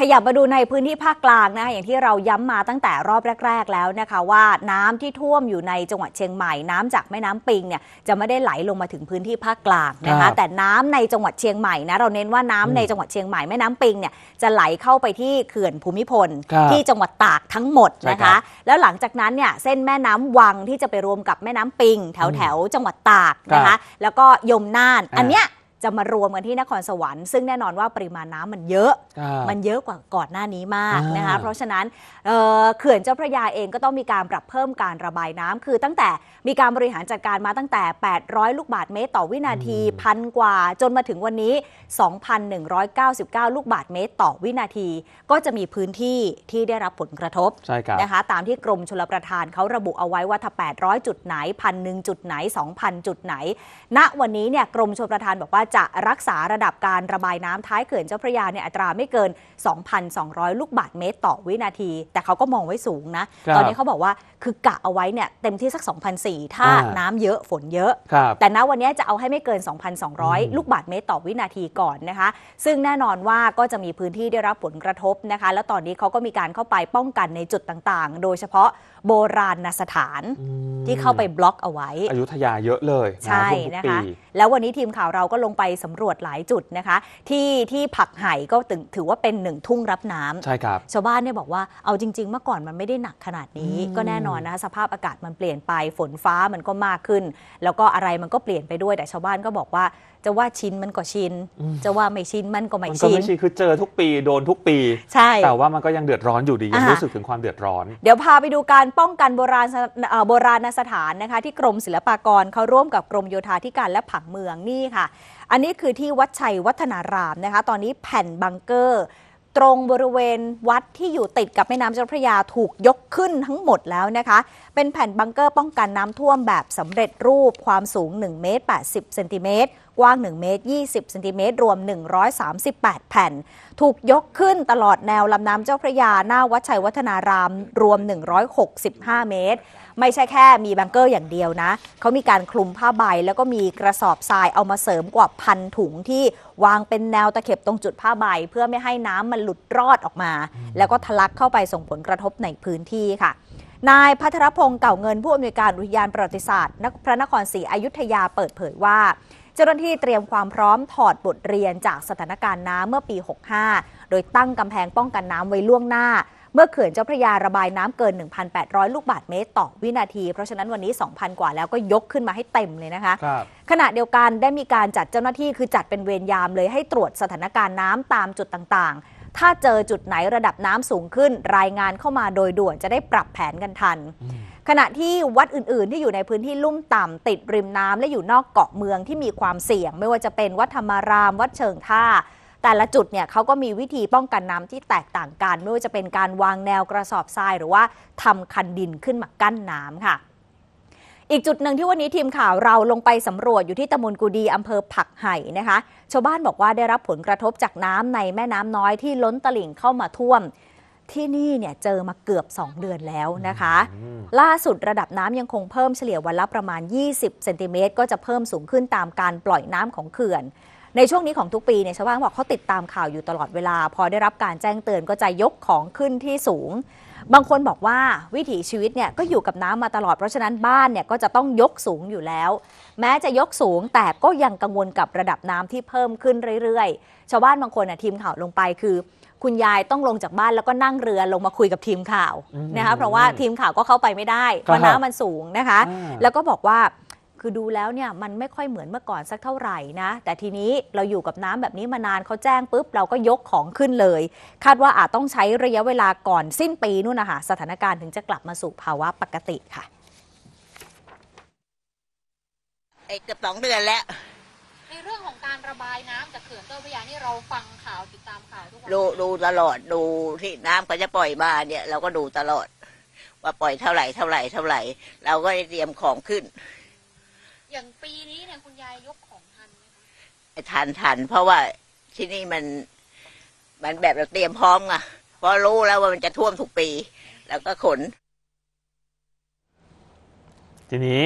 ขยับมาดูในพื้นที่ภาคกลางนะคะอย่างที่เราย้ำมาตั้งแต่รอบแรกๆแล้วนะคะ ว่าน้ำที่ท่วมอยู่ในจังหวัดเชียงใหม่น้ำจากแม่น้ำปิงเนี่ยจะไม่ได้ไหลลงมาถึงพื้นที่ภาคกลางนะคะ แต่น้ำในจังหวัดเชียงใหม่นะเราเน้นว่าน้ำในจังหวัดเชียงใหม่แม่น้ำปิงเนี่ยจะไหลเข้าไปที่เขื่อนภูมิพลที่จังหวัดตากทั้งหมดนะคะ แล้วหลังจากนั้นเนี่ยเส้นแม่น้ำวังที่จะไปรวมกับแม่น้ำปิง แถวแถวจังหวัดตากนะคะ แล้วก็ยมน่านอันเนี้ยจะมารวมกันที่นครสวรรค์ซึ่งแน่นอนว่าปริมาณน้ำมันเยอะอมันเยอะกว่าก่อนหน้านี้มากนะคะเพราะฉะนั้นเขื่อนเจ้าพระยาเองก็ต้องมีการปรับเพิ่มการระบายน้ำคือตั้งแต่มีการบริหารจัดการมาตั้งแต่ 800 ลูกบาทเมตรต่อวินาทีพันกว่า จนมาถึงวันนี้ 2,199 ลูกบาทเมตรต่อวินาที ก็จะมีพื้นที่ที่ได้รับผลกระทบใช่คบนะคะตามที่กรมชลประทานเขาระบุเอาไว้ว่าถ้า 800 จุดไหนพันหนึ่งจุดไหน2,000 จุดไหน ณวันนี้เนี่ยกรมชลประทานบอกว่าจะรักษาระดับการระบายน้ำท้ายเขื่อนเจ้าพระยาในอัตราไม่เกิน 2,200 ลูกบาทเมตรต่อวินาที แต่เขาก็มองไว้สูงนะ ตอนนี้เขาบอกว่าคือกะเอาไว้เนี่ยเต็มที่สัก 2,004ถ้าน้ำเยอะฝนเยอะ แต่ณวันนี้จะเอาให้ไม่เกิน 2,200 ลูกบาทเมตรต่อวินาทีก่อนนะคะ ซึ่งแน่นอนว่าก็จะมีพื้นที่ได้รับผลกระทบนะคะ แล้วตอนนี้เขาก็มีการเข้าไปป้องกันในจุดต่างๆ โดยเฉพาะโบราณสถานที่เข้าไปบล็อกเอาไว้ อยุธยาเยอะเลยใช่นะคะแล้ววันนี้ทีมข่าวเราก็ลงไปสำรวจหลายจุดนะคะ ที่ที่ผักไห่ก็ถือว่าเป็นหนึ่งทุ่งรับน้ำใช่ครับ ชาวบ้านเนี่ยบอกว่าเอาจริงๆเมื่อก่อนมันไม่ได้หนักขนาดนี้ ก็แน่นอนนะสภาพอากาศมันเปลี่ยนไปฝนฟ้ามันก็มากขึ้น แล้วก็อะไรมันก็เปลี่ยนไปด้วย แต่ชาวบ้านก็บอกว่าจะว่าชินมันก็ชินจะว่าไม่ชินมันก็ไม่ชินมันก็ไม่ชินคือเจอทุกปีโดนทุกปีใช่แต่ว่ามันก็ยังเดือดร้อนอยู่ดียังรู้สึกถึงความเดือดร้อนเดี๋ยวพาไปดูการป้องกันโบราณโบราณสถานนะคะ ที่กรมศิลปากรเขาร่วมกับกรมโยธาธิการและผังเมืองนี่ค่ะ อันนี้คือที่วัดชัยวัฒนารามนะคะ ตอนนี้แผ่นบังเกอร์ตรงบริเวณวัดที่อยู่ติดกับแม่น้ำเจ้าพระยาถูกยกขึ้นทั้งหมดแล้วนะคะ เป็นแผ่นบังเกอร์ป้องกันน้ำท่วมแบบสำเร็จรูปความสูง 1 เมตร 80เซนติเมตร กว้าง1เมตร20เซนติเมตร รวม 138 แผ่น ถูกยกขึ้นตลอดแนวลำน้ำเจ้าพระยา หน้าวัดชัยวัฒนารามรวม 165 เมตร ไม่ใช่แค่มีบังเกอร์อย่างเดียวนะเขามีการคลุมผ้าใบแล้วก็มีกระสอบทรายเอามาเสริมกว่าพันถุงที่วางเป็นแนวตะเข็บตรงจุดผ้าใบ เพื่อไม่ให้น้ำมันหลุดรอดออกมา แล้วก็ทะลักเข้าไปส่งผลกระทบในพื้นที่ค่ะ นายพัทรพงศ์เก่าเงินผู้อำนวยการอุทยานประวัติศาสตร์พระนครศรีอยุธยาเปิดเผยว่า เจ้าหน้าที่เตรียมความพร้อมถอดบทเรียนจากสถานการณ์น้ำเมื่อปี 65 โดยตั้งกำแพงป้องกันน้ำไว้ล่วงหน้า เมื่อเขื่อนเจ้าพระยาระบายน้ำเกิน 1,800 ลูกบาศก์เมตรต่อวินาทีเพราะฉะนั้นวันนี้2,000กว่า แล้วก็ยกขึ้นมาให้เต็มเลยนะคะคขณะเดียวกันได้มีการจัดเจ้าหน้าที่คือจัดเป็นเวรยามเลยให้ตรวจสถานการณ์น้ำตามจุดต่างถ้าเจอจุดไหนระดับน้ำสูงขึ้น รายงานเข้ามาโดยด่วนจะได้ปรับแผนกันทัน ขณะที่วัดอื่น ๆ ที่อยู่ในพื้นที่ลุ่มต่ำติดริมน้ำและอยู่นอกเกาะเมืองที่มีความเสี่ยง ไม่ว่าจะเป็นวัดธรรมาราม วัดเชิงท่า แต่ละจุดเนี่ยเขาก็มีวิธีป้องกันน้ำที่แตกต่างกัน ไม่ว่าจะเป็นการวางแนวกระสอบทรายหรือว่าทำคันดินขึ้นมากั้นน้ำค่ะอีกจุดหนึ่งที่วันนี้ทีมข่าวเราลงไปสำรวจอยู่ที่ตำบลกูดีอำเภอผักไห่นะคะชาวบ้านบอกว่าได้รับผลกระทบจากน้ำในแม่น้ำน้อยที่ล้นตลิ่งเข้ามาท่วม ที่นี่เนี่ยเจอมาเกือบ 2 เดือนแล้วนะคะ ล่าสุดระดับน้ำยังคงเพิ่มเฉลี่ยวันละประมาณ 20เซนติเมตรก็จะเพิ่มสูงขึ้นตามการปล่อยน้ำของเขื่อนในช่วงนี้ของทุกปีเนี่ยชาวบ้านบอกเขาติดตามข่าวอยู่ตลอดเวลา พอได้รับการแจ้งเตือนก็จะยกของขึ้นที่สูงบางคนบอกว่าวิถีชีวิตเนี่ยก็อยู่กับน้ำมาตลอด เพราะฉะนั้นบ้านเนี่ย ก็จะต้องยกสูงอยู่แล้ว แม้จะยกสูงแต่ก็ยังกังวลกับระดับน้ำที่เพิ่มขึ้นเรื่อยๆ ชาวบ้านบางคนนะทีมข่าวลงไปคือ คุณยายต้องลงจากบ้านแล้วก็นั่งเรือลงมาคุยกับทีมข่าวนะคะเพราะว่าทีมข่าวก็เข้าไปไม่ได้ เพราะน้ำมันสูงนะคะ แล้วก็บอกว่าคือดูแล้วเนี่ยมันไม่ค่อยเหมือนเมื่อก่อนสักเท่าไหร่นะ แต่ทีนี้เราอยู่กับน้ำแบบนี้มานานเขาแจ้งปุ๊บ เราก็ยกของขึ้นเลย คาดว่าอาจต้องใช้ระยะเวลาก่อนสิ้นปีนู่นนะคะสถานการณ์ถึงจะกลับมาสู่ภาวะปกติค่ะเกือบสองเดือนแล้ว ในเรื่องของการระบายน้ำจากเขื่อนเจ้าพระยานี่เราฟังข่าวติดตามข่าวทุกวันดูดูตลอดดูที่น้ำเขาจะปล่อยมาเนี่ยเราก็ดูตลอด ว่าปล่อยเท่าไหร่เท่าไหร่เท่าไหร่เราก็เตรียมของขึ้นอย่างปีนี้เนี่ยคุณยายยกของทันไหมคะทันทันเพราะว่าที่นี่มัน มันแบบเราเตรียมพร้อมไงเพราะรู้แล้วว่ามันจะท่วมทุกปี แล้วก็ขน ทีนี้